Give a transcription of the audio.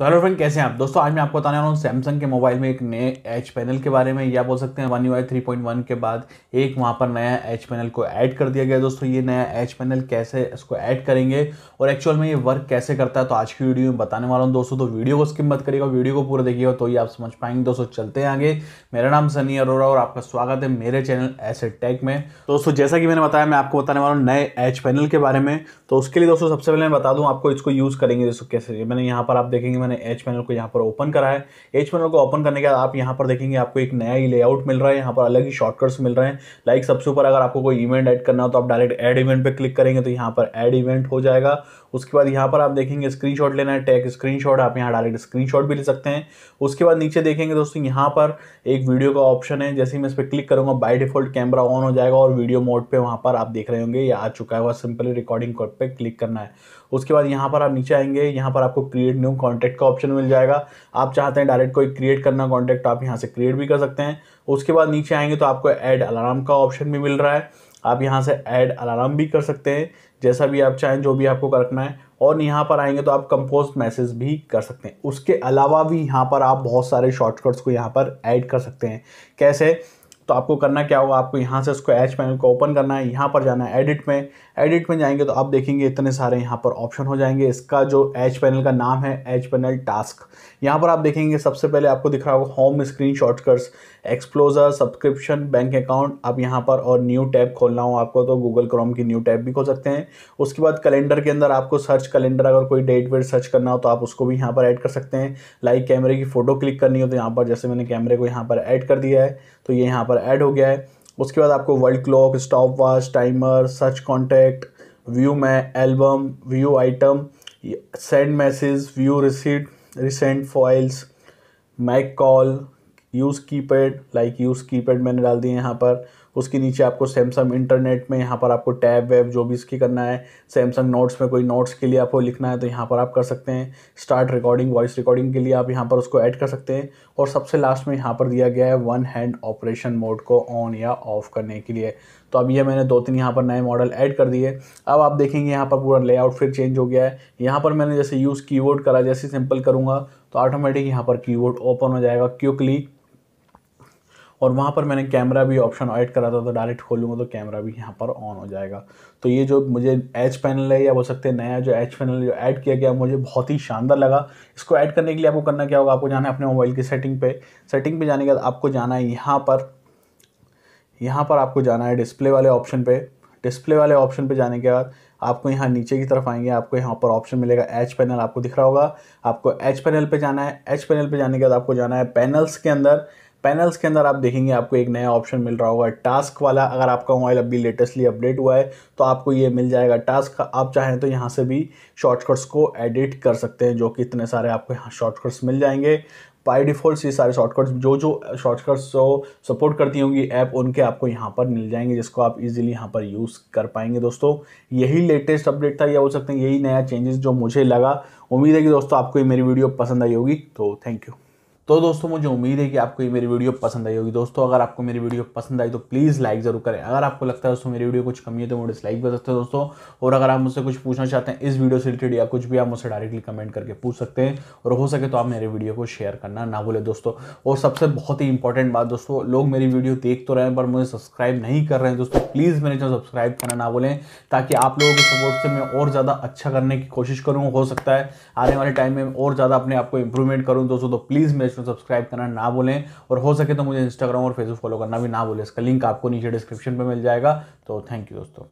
तो hello friend कैसे हैं आप दोस्तों आज मैं आपको बताने वाला हूँ सैमसंग के मोबाइल में एक नए एच पैनल के बारे में या बोल सकते हैं one U I three point one के बाद एक वहाँ पर नया एच पैनल को ऐड कर दिया गया दोस्तों ये नया एच पैनल कैसे इसको ऐड करेंगे और एक्चुअल में ये वर्क कैसे करता है तो आज की वीडियो में बताने वाला हूँ दोस्तों तो वीडियो को स्किप मत करिएगा वीडियो को पूरा देखिएगा तो ये आप समझ पाएंगे दोस्तों चलते हैं आगे मेरा नाम सनी अरोरा और आपका स्वागत है मेरे चैनल एस टेक में दोस्तों जैसा कि मैंने बताया मैं आपको बताने वाला हूँ नए एच पैनल के बारे में तो उसके लिए दोस्तों सबसे पहले मैं बता दूँ आपको इसको यूज़ करेंगे दोस्तों कैसे मैंने यहाँ पर आप देखेंगे मैंने एच पैनल को यहाँ पर ओपन करा है एच पैनल को ओपन करने के बाद आप यहाँ पर देखेंगे आपको एक नया ही लेआउट मिल रहा है यहाँ पर अलग ही शॉर्टकट्स मिल रहे हैं लाइक सबसे ऊपर अगर आपको कोई इवेंट ऐड करना हो तो आप डायरेक्ट एड इवेंट पर क्लिक करेंगे तो यहाँ पर एड इवेंट हो जाएगा उसके बाद यहाँ पर आप देखेंगे स्क्रीन लेना है टैग स्क्रीन आप यहाँ डायरेक्ट स्क्रीन भी ले सकते हैं उसके बाद नीचे देखेंगे दोस्तों यहाँ पर एक वीडियो का ऑप्शन है जैसे ही मैं इस पर क्लिक करूँगा बाई डिफॉल्ट कैमरा ऑन हो जाएगा और वीडियो मोड पर वहाँ पर आप देख रहे होंगे ये आ चुका है वह सिंपली रिकॉर्डिंग कोड पर क्लिक करना है उसके बाद यहाँ पर आप नीचे आएंगे यहाँ पर आपको क्रिएट न्यू कॉन्टैक्ट का ऑप्शन मिल जाएगा आप चाहते हैं डायरेक्ट कोई क्रिएट करना कॉन्टैक्ट तो आप यहाँ से क्रिएट भी कर सकते हैं उसके बाद नीचे आएंगे तो आपको ऐड अलार्म का ऑप्शन भी मिल रहा है आप यहाँ से ऐड अलार्म भी कर सकते हैं जैसा भी आप चाहें जो भी आपको रखना है और यहाँ पर आएंगे तो आप कंपोज मैसेज भी कर सकते हैं उसके अलावा भी यहाँ पर आप बहुत सारे शॉर्टकट्स को यहाँ पर ऐड कर सकते हैं कैसे तो आपको करना क्या होगा आपको यहाँ से उसको एच पैनल को ओपन करना है यहाँ पर जाना है एडिट में एडिट में जाएंगे तो आप देखेंगे इतने सारे यहाँ पर ऑप्शन हो जाएंगे इसका जो एच पैनल का नाम है एच पैनल टास्क यहाँ पर आप देखेंगे सबसे पहले आपको दिख रहा होगा home screen shortcuts exposure subscription bank account आप यहाँ पर और न्यू टैब खोलना हो आपको तो गूगल क्रोम की न्यू टैब भी खोल सकते हैं उसके बाद कैलेंडर के अंदर आपको सर्च कैलेंडर अगर कोई डेट वेट सर्च करना हो तो आप उसको भी यहाँ पर ऐड कर सकते हैं लाइक कैमरे की फ़ोटो क्लिक करनी हो तो यहाँ पर जैसे मैंने कैमरे को यहाँ पर ऐड कर दिया है तो ये यहाँ पर ऐड हो गया है उसके बाद आपको world clock stopwatch timer search contact view my album view item send message view receipt recent files make call use keypad like use keypad मैंने डाल दिए यहाँ पर उसके नीचे आपको सैमसंग इंटरनेट में यहाँ पर आपको टैब वैब जो भी इसकी करना है सैमसंग नोट्स में कोई नोट्स के लिए आपको लिखना है तो यहाँ पर आप कर सकते हैं स्टार्ट रिकॉर्डिंग वॉइस रिकॉर्डिंग के लिए आप यहाँ पर उसको ऐड कर सकते हैं और सबसे लास्ट में यहाँ पर दिया गया है वन हैंड ऑपरेशन मोड को ऑन या ऑफ करने के लिए तो अब ये मैंने दो तीन यहाँ पर नए मॉडल ऐड कर दिए अब आप देखेंगे यहाँ पर पूरा लेआउट फिर चेंज हो गया है यहाँ पर मैंने जैसे यूज़ कीबोर्ड करा जैसे सिंपल करूँगा तो ऑटोमेटिक यहाँ पर कीबोर्ड ओपन हो जाएगा क्विकली और वहाँ पर मैंने कैमरा भी ऑप्शन ऐड करा था तो डायरेक्ट खोलूँगा तो कैमरा भी यहाँ पर ऑन हो जाएगा तो ये जो मुझे एच पैनल है या बोल सकते हैं नया जो एच पैनल जो ऐड किया गया मुझे बहुत ही शानदार लगा इसको ऐड करने के लिए आपको करना क्या होगा आपको जाना है अपने मोबाइल की सेटिंग पे सेटिंग पे जाने के बाद आपको जाना है यहाँ पर यहाँ पर आपको जाना है डिस्प्ले वाले ऑप्शन पर डिस्प्ले वाले ऑप्शन पर जाने के बाद आपको यहाँ नीचे की तरफ आएंगे आपको यहाँ पर ऑप्शन मिलेगा एच पैनल आपको दिख रहा होगा आपको एच पैनल पर जाना है एच पैनल पर जाने के बाद आपको जाना है पैनल्स के अंदर पैनल्स के अंदर आप देखेंगे आपको एक नया ऑप्शन मिल रहा होगा टास्क वाला अगर आपका मोबाइल अभी लेटेस्टली अपडेट हुआ है तो आपको ये मिल जाएगा टास्क आप चाहें तो यहाँ से भी शॉर्टकट्स को एडिट कर सकते हैं जो कि इतने सारे आपको यहाँ शॉर्टकट्स मिल जाएंगे बाई डिफ़ॉल्ट ये सारे शॉर्टकट्स जो जो शॉर्टकट्स जो सपोर्ट करती होंगी ऐप उनके आपको यहाँ पर मिल जाएंगे जिसको आप इजीली यहाँ पर यूज़ कर पाएंगे दोस्तों यही लेटेस्ट अपडेट था या हो सकते हैं यही नया चेंजेस जो मुझे लगा उम्मीद है कि दोस्तों आपको ये मेरी वीडियो पसंद आई होगी तो थैंक यू तो दोस्तों मुझे उम्मीद है कि आपको ये मेरी वीडियो पसंद आई होगी दोस्तों अगर आपको मेरी वीडियो पसंद आई तो प्लीज़ लाइक ज़रूर करें अगर आपको लगता है दोस्तों मेरी वीडियो कुछ कमी है तो मुझे डिसलाइक कर सकते हो दोस्तों और अगर आप मुझसे कुछ पूछना चाहते हैं इस वीडियो से रिलेटेड या कुछ भी आप मुझसे डायरेक्टली कमेंट करके पूछ सकते हैं और हो सके तो आप मेरे वीडियो को शेयर करना ना भूलें दोस्तों और सबसे बहुत ही इंपॉर्टेंट बात दोस्तों लोग मेरी वीडियो देख तो रहे हैं पर मुझे सब्सक्राइब नहीं कर रहे हैं दोस्तों प्लीज़ मेरे चैनल सब्सक्राइब करना ना भूलें ताकि आप लोगों के सपोर्ट से मैं और ज़्यादा अच्छा करने की कोशिश करूँ हो सकता है आने वाले टाइम में और ज़्यादा अपने आप को इंप्रूवमेंट करूँ दोस्तों तो प्लीज़ मेरे को सब्सक्राइब करना ना बोलें और हो सके तो मुझे इंस्टाग्राम और फेसबुक फॉलो करना भी ना बोले इसका लिंक आपको नीचे डिस्क्रिप्शन में मिल जाएगा तो थैंक यू दोस्तों